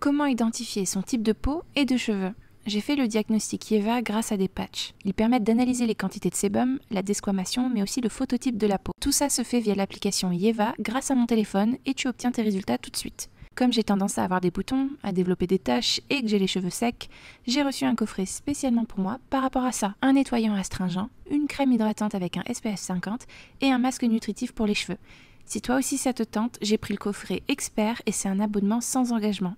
Comment identifier son type de peau et de cheveux J'ai fait le diagnostic IEVA grâce à des patchs. Ils permettent d'analyser les quantités de sébum, la desquamation, mais aussi le phototype de la peau. Tout ça se fait via l'application IEVA grâce à mon téléphone et tu obtiens tes résultats tout de suite. Comme j'ai tendance à avoir des boutons, à développer des taches et que j'ai les cheveux secs, j'ai reçu un coffret spécialement pour moi par rapport à ça. Un nettoyant astringent, une crème hydratante avec un SPF 50 et un masque nutritif pour les cheveux. Si toi aussi ça te tente, j'ai pris le coffret expert et c'est un abonnement sans engagement.